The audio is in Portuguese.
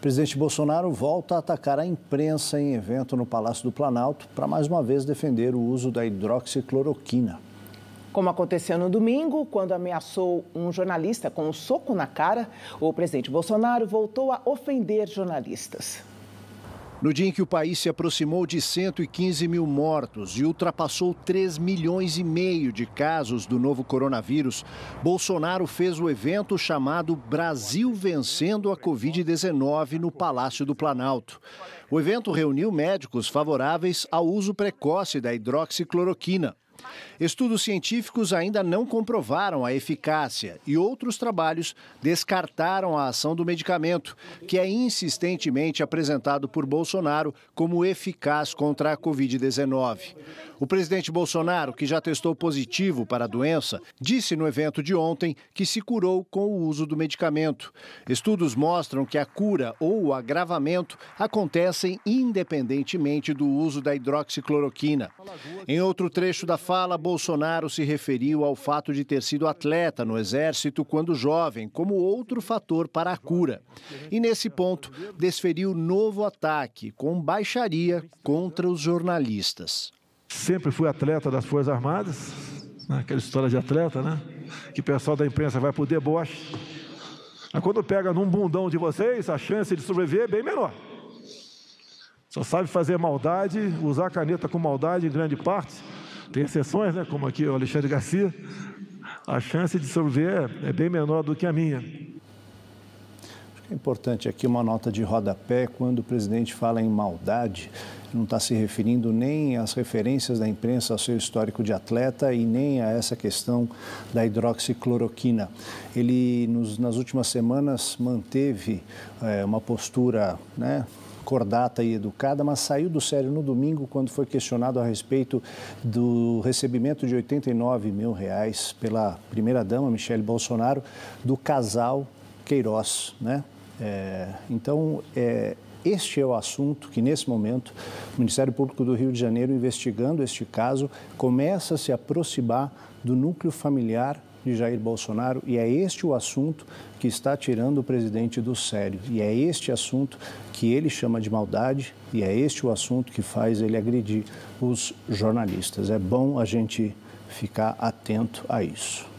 presidente Bolsonaro volta a atacar a imprensa em evento no Palácio do Planalto para mais uma vez defender o uso da hidroxicloroquina. Como aconteceu no domingo, quando ameaçou um jornalista com um soco na cara, o presidente Bolsonaro voltou a ofender jornalistas. No dia em que o país se aproximou de 115 mil mortos e ultrapassou 3 milhões e meio de casos do novo coronavírus, Bolsonaro fez o evento chamado Brasil Vencendo a Covid-19 no Palácio do Planalto. O evento reuniu médicos favoráveis ao uso precoce da hidroxicloroquina, Estudos científicos ainda não comprovaram a eficácia e outros trabalhos descartaram a ação do medicamento, que é insistentemente apresentado por Bolsonaro como eficaz contra a Covid-19. O presidente Bolsonaro, que já testou positivo para a doença, disse no evento de ontem que se curou com o uso do medicamento. Estudos mostram que a cura ou o agravamento acontecem independentemente do uso da hidroxicloroquina. Em outro trecho da fala, Bolsonaro se referiu ao fato de ter sido atleta no Exército quando jovem, como outro fator para a cura. E nesse ponto, desferiu novo ataque, com baixaria contra os jornalistas. Sempre fui atleta das Forças Armadas, né? aquela história de atleta, né? Que o pessoal da imprensa vai pro deboche. Mas quando pega num bundão de vocês, a chance de sobreviver é bem menor. Só sabe fazer maldade, usar a caneta com maldade em grande parte. Tem exceções, né? como aqui o Alexandre Garcia. A chance de sobreviver é, é bem menor do que a minha. Acho que É importante aqui uma nota de rodapé quando o presidente fala em maldade não está se referindo nem às referências da imprensa ao seu histórico de atleta e nem a essa questão da hidroxicloroquina. Ele, nos, nas últimas semanas, manteve é, uma postura né, cordata e educada, mas saiu do sério no domingo quando foi questionado a respeito do recebimento de 89 mil reais pela primeira-dama, Michele Bolsonaro, do casal Queiroz. Né? É, então, é, este é o assunto que, nesse momento, o Ministério Público do Rio de Janeiro, investigando este caso, começa a se aproximar do núcleo familiar de Jair Bolsonaro e é este o assunto que está tirando o presidente do sério. E é este assunto que ele chama de maldade e é este o assunto que faz ele agredir os jornalistas. É bom a gente ficar atento a isso.